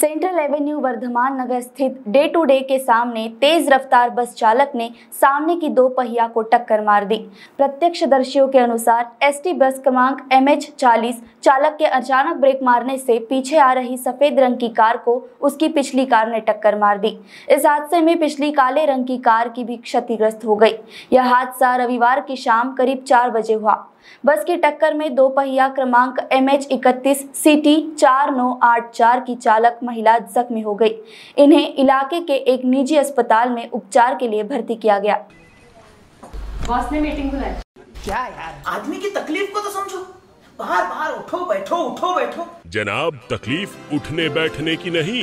central Avenue Varthaman नगर स्थित day to day के सामने तेज रफ्तार बस चालक ने सामने की दो पहिया को टक्कर मार दी प्रत्यक्षदर्शियों के अनुसार एसटी बस क्रमांक एम एच चालीस चालक के अचानक ब्रेक मारने से पीछे आ रही सफेद रंग की कार को उसकी पिछली कार ने टक्कर मार दी इस हादसे में पिछली काले रंग की कार की भी क्षतिग्रस्त हो गई यह हादसा रविवार की शाम करीब चार बजे हुआ बस की टक्कर में दो पहिया क्रमांक एम एच इकतीस सी टी चार नौ आठ चार की चालक महिला जख्मी हो गई इन्हें इलाके के एक निजी अस्पताल में उपचार के लिए भर्ती किया गया बॉस ने मीटिंग बुलाई क्या यार आदमी की तकलीफ को तो समझो बाहर बाहर उठो बैठो उठो बैठो जनाब तकलीफ उठने बैठने की नहीं